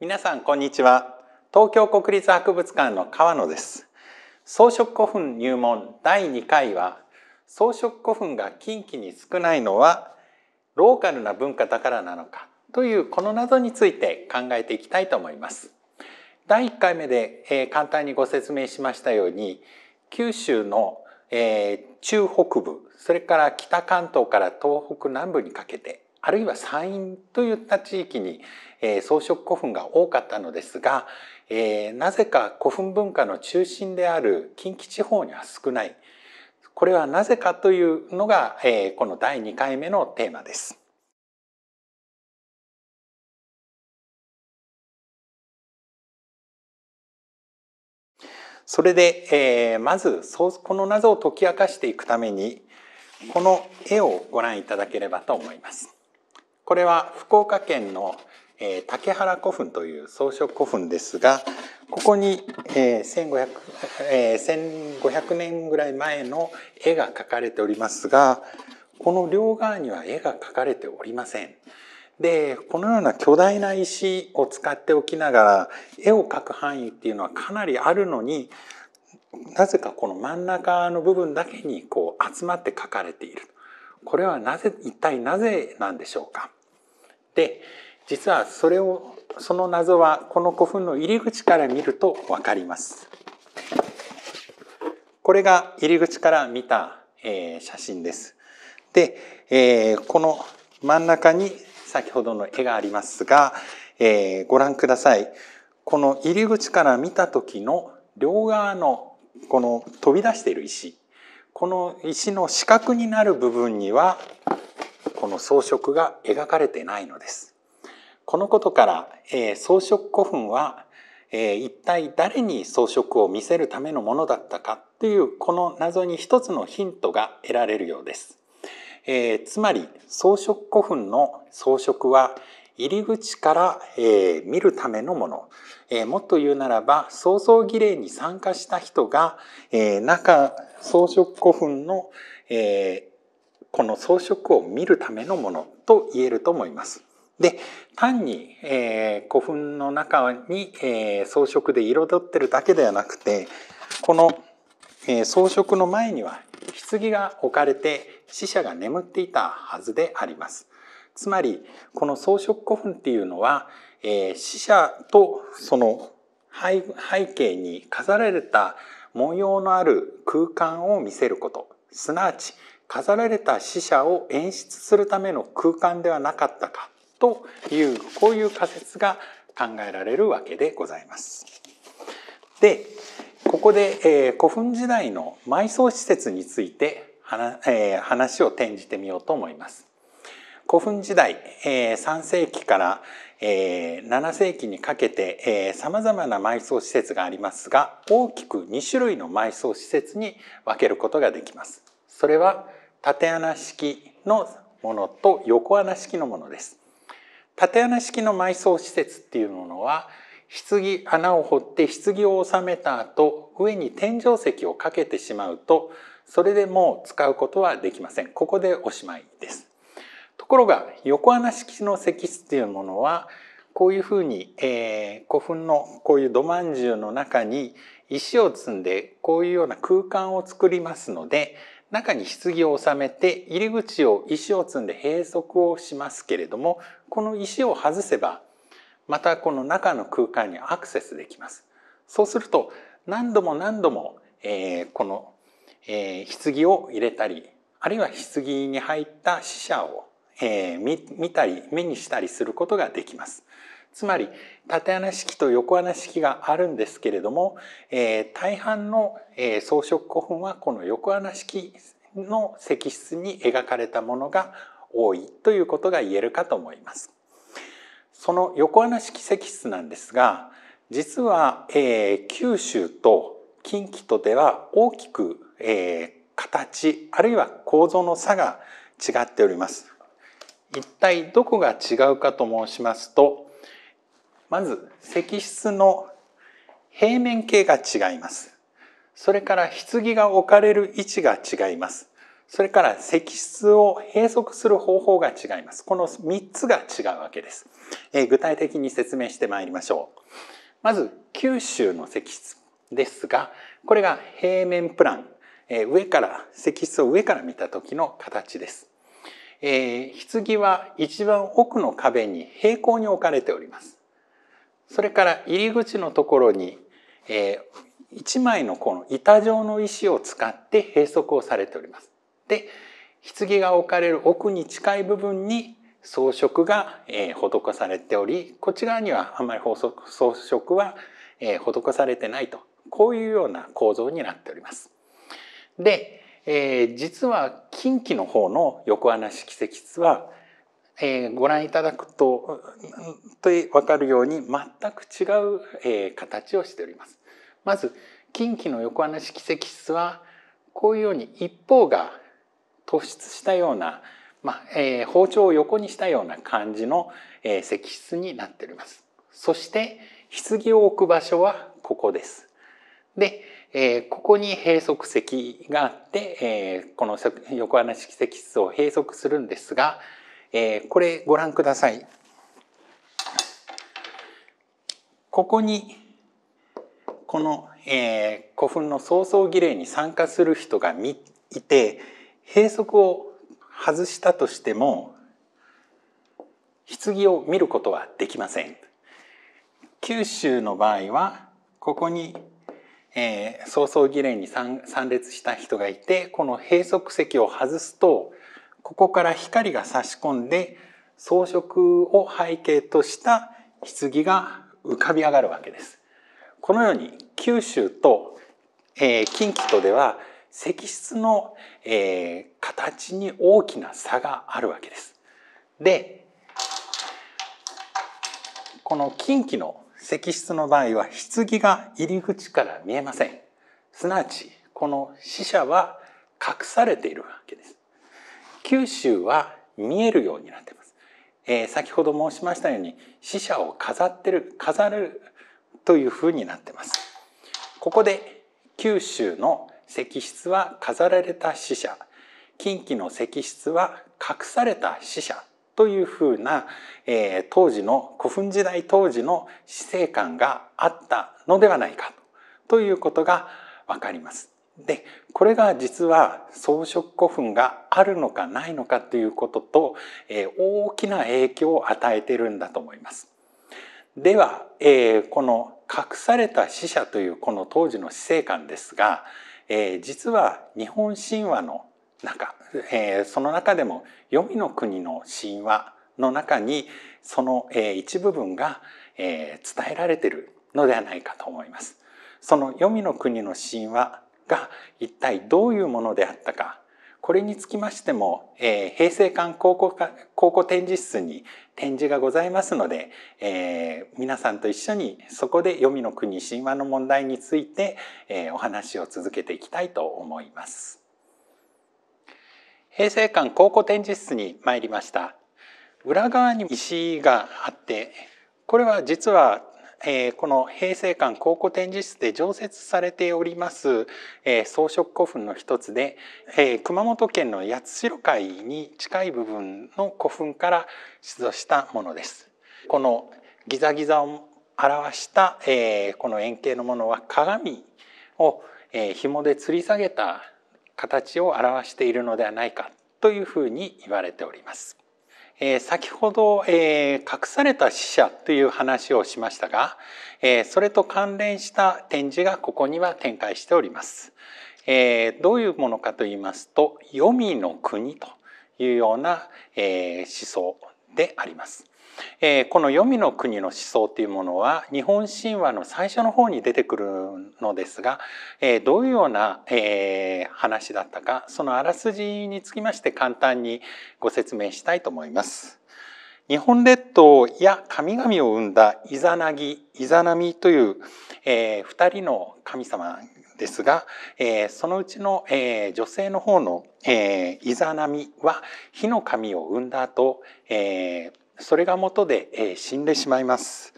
皆さんこんにちは東京国立博物館の川野です装飾古墳入門第2回は装飾古墳が近畿に少ないのはローカルな文化だからなのかというこの謎について考えていきたいと思います第1回目で、えー、簡単にご説明しましたように九州の、えー、中北部それから北関東から東北南部にかけてあるいは山陰といった地域に、え装飾古墳が多かったのですが、えー、なぜか古墳文化の中心である近畿地方には少ない。これはなぜかというのが、えー、この第2回目のテーマです。それで、えー、まずこの謎を解き明かしていくためにこの絵をご覧いただければと思います。これは福岡県の、えー、竹原古墳という装飾古墳ですがここに、えー 1500, え1500年ぐらい前の絵が描かれておりますがこの両側には絵が描かれておりません。でこのような巨大な石を使っておきながら絵を描く範囲っていうのはかなりあるのになぜかこの真ん中の部分だけにこう集まって描かれているこれはなぜ一体なぜなんでしょうかで実はそれをその謎はこの古墳の入り口から見ると分かります。これが入り口から見た、えー、写真です。で、えー、この真ん中に先ほどの絵がありますが、えー、ご覧ください。この入り口から見た時の両側のこの飛び出している石この石の四角になる部分にはこの装飾が描かれてないのです。このことから、えー、装飾古墳は、えー、一体誰に装飾を見せるためのものだったかというこの謎に一つのヒントが得られるようです。えー、つまり装飾古墳の装飾は入り口から、えー、見るためのもの、えー、もっと言うならば創造儀礼に参加した人が、えー、中装飾古墳の、えこの装飾を見るためのものと言えると思います。で単に、えー、古墳の中に、えー、装飾で彩ってるだけではなくてこの、えー、装飾の前には棺が置かれて死者が眠っていたはずであります。つまりこの装飾古墳っていうのは、えー、死者とその背景に飾られた模様のある空間を見せることすなわち飾られた死者を演出するための空間ではなかったかというこういう仮説が考えられるわけでございます。でここで、えー、古墳時代の埋葬施設についてはな、えー、話を転じてみようと思います。古墳時代、えー、3世紀から、えー、7世紀にかけてさまざまな埋葬施設がありますが大きく2種類の埋葬施設に分けることができます。それは縦穴式のものと横穴式のものです。縦穴式の埋葬施設っていうものは棺穴を掘って棺を収めた後上に天井石をかけてしまうとそれでもう使うことはできません。ここでおしまいです。ところが横穴式の石室っていうものはこういうふうに、えー、古墳のこういう土まんじゅうの中に石を積んでこういうような空間を作りますので中に棺を収めて入り口を石を積んで閉塞をしますけれどもこの石を外せばまたこの中の空間にアクセスできます。そうすると何度も何度も、えー、この、えー、棺を入れたりあるいは棺に入った死者を、えー、見たり目にしたりすることができます。つまり縦穴式と横穴式があるんですけれども、えー、大半の、えー、装飾古墳はこの横穴式の石室に描かれたものが多いということが言えるかと思います。その横穴式石室なんですが実は、えー、九州と近畿とでは大きく、えー、形あるいは構造の差が違っております。一体どこが違うかと申しますとまず石室の平面形が違います。それから棺が置かれる位置が違います。それから石室を閉塞する方法が違います。この3つが違うわけです。えー、具体的に説明してまいりましょう。まず九州の石室ですが、これが平面プラン、えー、上から、石室を上から見た時の形です。えー、棺は一番奥の壁に平行に置かれております。それから入り口のところに、えー、1枚のこの板状の石を使って閉塞をされております。で棺が置かれる奥に近い部分に装飾が、えー、施されておりこっち側にはあんまり装飾は、えー、施されてないとこういうような構造になっております。で、えー、実は近畿の方の横穴式石室はえー、ご覧いただくと、とわかるように全く違う、えー、形をしております。まず、近畿の横穴式石室は、こういうように一方が突出したような、まあえー、包丁を横にしたような感じの、えー、石室になっております。そして棺を置く場所はここです。で、えー、ここに閉塞石があって、えー、この横穴式石室を閉塞するんですが、えー、これご覧ください。ここにこの、えー、古墳の葬々儀礼に参加する人がいて閉塞を外したとしても棺を見ることはできません。九州の場合はここに、えー、葬儀礼に参列した人がいてこの閉塞席を外すとここから光が差し込んで装飾を背景とした棺が浮かび上がるわけです。このように九州と、えー、近畿とでは石室の、えー、形に大きな差があるわけです。でこの近畿の石室の場合は棺が入り口から見えません。すなわちこの死者は隠されているわけです。九州は見えるようになってます。えー、先ほど申しましたように死者を飾ってる飾るというふうになってます。ここで九州の石室は飾られた死者近畿の石室は隠された死者というふうな、えー、当時の古墳時代当時の死生観があったのではないかということがわかります。で、これが実は装飾古墳があるのかないのかということと、えー、大きな影響を与えてるんだと思います。では、えー、この隠された死者というこの当時の死生観ですが、えー、実は日本神話の中、えー、その中でも黄泉の国の神話の中にその、えー、一部分が、えー、伝えられてるのではないかと思います。その黄泉の国の神話が一体どういうものであったか、これにつきましても、えー、平成館考古考古展示室に展示がございますので、えー、皆さんと一緒にそこで黄泉の国神話の問題について、えー、お話を続けていきたいと思います。平成館考古展示室に参りました。裏側に石があって、これは実はえこの平成館考古展示室で常設されております、え装飾古墳の一つで、え熊本県の八代海に近い部分の古墳から出土したものです。このギザギザを表した、えこの円形のものは鏡を、え紐で吊り下げた形を表しているのではないかというふうに言われております。え先ほど、え隠された死者という話をしましたが、えそれと関連した展示がここには展開しております。えどういうものかと言いますと「黄泉の国」というような、え思想であります。えこの黄泉の国の思想というものは日本神話の最初の方に出てくるのですが、えどういうような、え話だったかそのあらすじにつきまして簡単にご説明したいと思います。日本列島や神々を生んだイザナギイザナミという、え2人の神様ですが、えそのうちの、え女性の方の、えイザナミは火の神を生んだ後、えそれが元で、えー、死んでしまいます。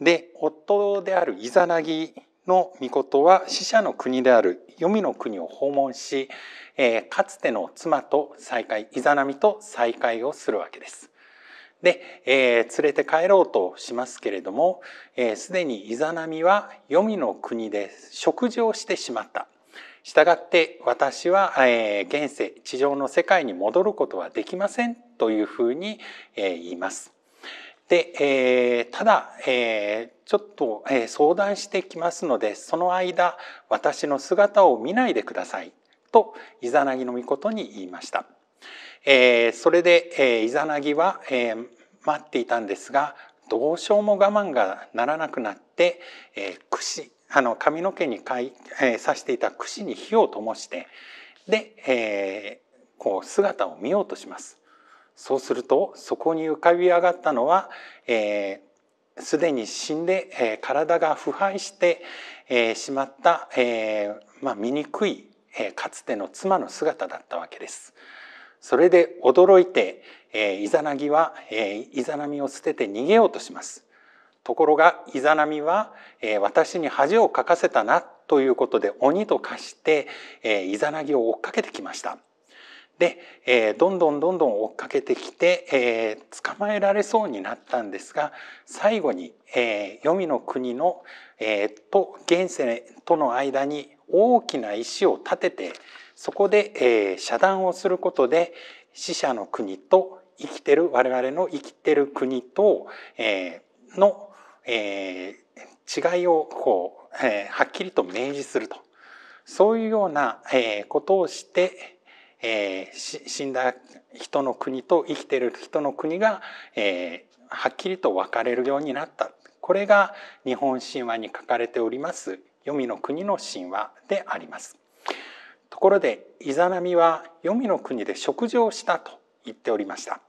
で夫であるイザナギの御事は死者の国である黄泉の国を訪問し、えー、かつての妻と再会イザナミと再会をするわけです。で、えー、連れて帰ろうとしますけれどもすで、ー、にイザナミは黄泉の国で食事をしてしまった。したがって私は、えー、現世地上の世界に戻ることはできませんというふうに、えー、言います。で、えー、ただ、えー、ちょっと、えー、相談してきますのでその間私の姿を見ないでくださいとイザナギの御事に言いました。えー、それで、えー、イザナギは、えー、待っていたんですがどうしようも我慢がならなくなって、えー、くしあの髪の毛にかい、えー、刺していた櫛に火を灯してで、えー、こう姿を見ようとします。そうするとそこに浮かび上がったのは、えー、すでに死んで、えー、体が腐敗して、えー、しまった、えーまあ、醜い、えー、かつての妻の姿だったわけです。それで驚いて、えー、イザナギは、えー、イザナミを捨てて逃げようとします。ところがイザナミは、えー、私に恥をかかせたなということで鬼と化して、えー、イザナギを追っかけてきました。で、えー、どんどんどんどん追っかけてきて、えー、捕まえられそうになったんですが最後に、えー、黄泉の国の、えー、と現世との間に大きな石を立ててそこで、えー、遮断をすることで死者の国と生きてる我々の生きてる国と、えー、のえー、違いをこう、えー、はっきりと明示するとそういうような、えー、ことをして、えー、死んだ人の国と生きてる人の国が、えー、はっきりと分かれるようになったこれが日本神話に書かれております黄泉の国の神話であります。ところでイザナミは黄泉の国で食事をしたと言っておりました。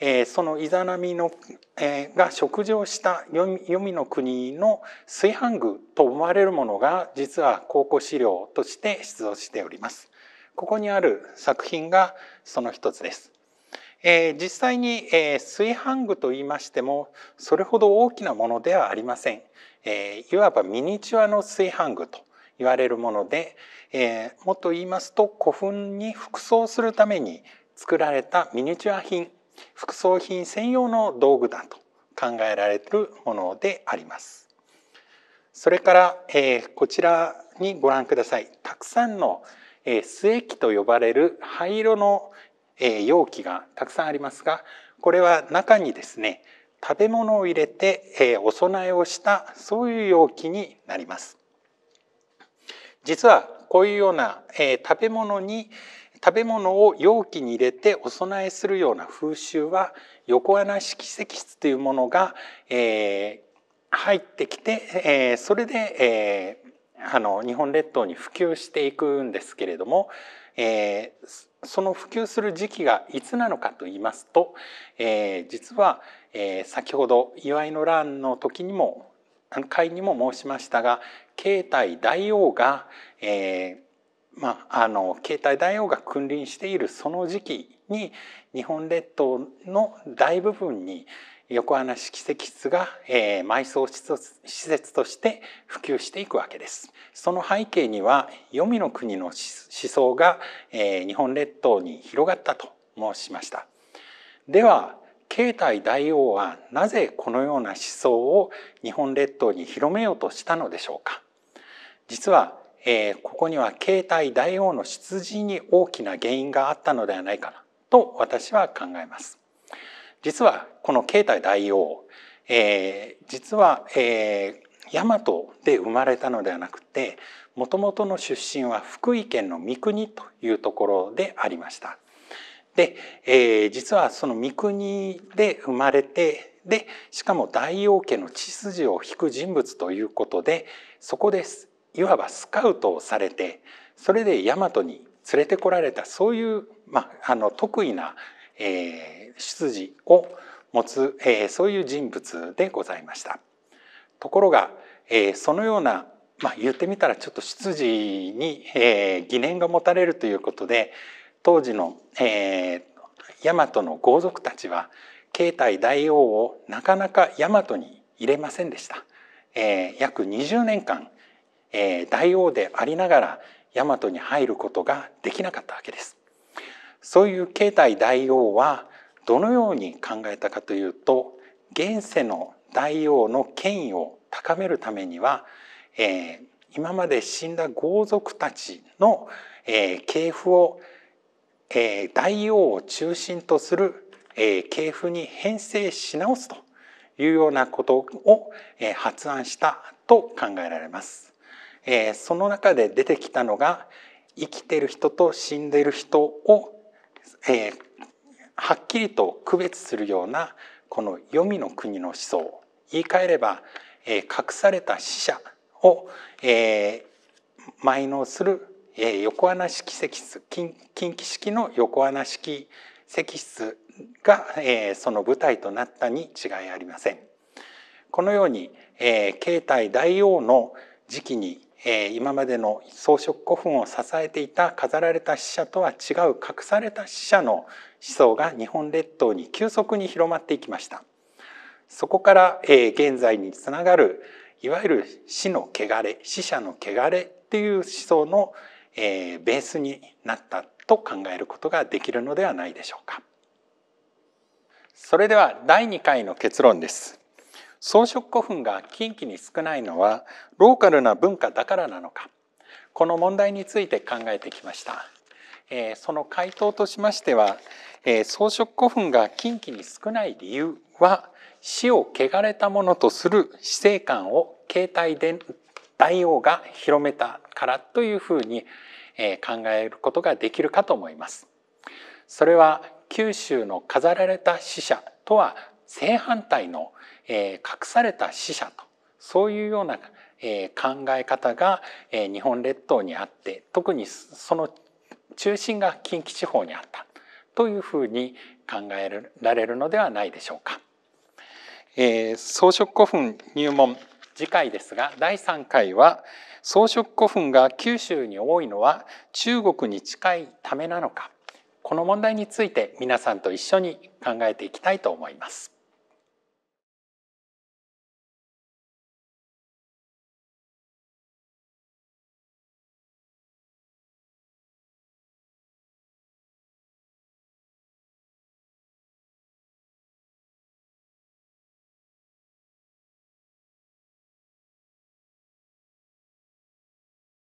えそのイザナミの、えが食事をした黄泉の国の炊飯具と思われるものが実は考古資料として出土しております。ここにある作品がその一つです。え実際に、え炊飯具と言いましてもそれほど大きなものではありません、えいわばミニチュアの炊飯具と言われるもので、えもっと言いますと古墳に服装するために作られたミニチュア品副葬品専用の道具だと考えられるものであります。それから、えー、こちらにご覧ください。たくさんの、えー、末器と呼ばれる灰色の、えー、容器がたくさんありますが、これは中にですね、食べ物を入れて、えー、お供えをしたそういう容器になります。実はこういうような、えー、食べ物に、食べ物を容器に入れてお供えするような風習は横穴式石室というものが、えー、入ってきて、えー、それで、えー、あの日本列島に普及していくんですけれども、えその普及する時期がいつなのかと言いますと、え実は、え先ほど祝いの乱の時にも会にも申しましたが慶太大王が、えまあ、あの携帯大王が君臨しているその時期に日本列島の大部分に横穴式石室が、えー、埋葬施設として普及していくわけです。その背景には黄泉の国の思想が、えー、日本列島に広がったと申しました。では慶太大王はなぜこのような思想を日本列島に広めようとしたのでしょうか実はえー、ここには携帯大王の出自に大きな原因があったのではないかなと私は考えます。実はこの携帯大王、えー、実は、えー、大和で生まれたのではなくてもともとの出身は福井県の三国というところでありました。で、えー、実はその三国で生まれてでしかも大王家の血筋を引く人物ということでそこですいわばスカウトをされてそれで大和に連れてこられたそういう、まあ、あの得意な、えー、出自を持つ、えー、そういう人物でございました。ところが、えー、そのような、まあ、言ってみたらちょっと出自に、えー、疑念が持たれるということで当時の、えー、大和の豪族たちは慶太大王をなかなか大和に入れませんでした。えー、約20年間えー、大王でありながら大和に入ることができなかったわけです。そういう慶太大王はどのように考えたかというと現世の大王の権威を高めるためには、えー、今まで死んだ豪族たちの、えー、系譜を、えー、大王を中心とする、えー、系譜に編成し直すというようなことを、えー、発案したと考えられます。えー、その中で出てきたのが生きてる人と死んでる人を、えー、はっきりと区別するようなこの黄泉の国の思想言い換えれば、えー、隠された死者を、えー、埋納する、えー、横穴式石室近畿式の横穴式石室が、えー、その舞台となったに違いありません。このように、えー、慶太大王の時期にえ今までの装飾古墳を支えていた飾られた死者とは違う隠された死者の思想が日本列島に急速に広まっていきましたそこから、え現在につながるいわゆる死の汚れ死者の汚れっていう思想の、えベースになったと考えることができるのではないでしょうかそれでは第2回の結論です装飾古墳が近畿に少ないのはローカルな文化だからなのかこの問題について考えてきました、えー、その回答としましては、えー、装飾古墳が近畿に少ない理由は死を汚れたものとする死生観を携帯で大王が広めたからというふうに、えー、考えることができるかと思いますそれは九州の飾られた死者とは正反対のえ隠された死者とそういうような、え考え方が、え日本列島にあって特にその中心が近畿地方にあったというふうに考えられるのではないでしょうか。え装飾古墳入門次回ですが第3回は装飾古墳が九州に多いのは中国に近いためなのかこの問題について皆さんと一緒に考えていきたいと思います。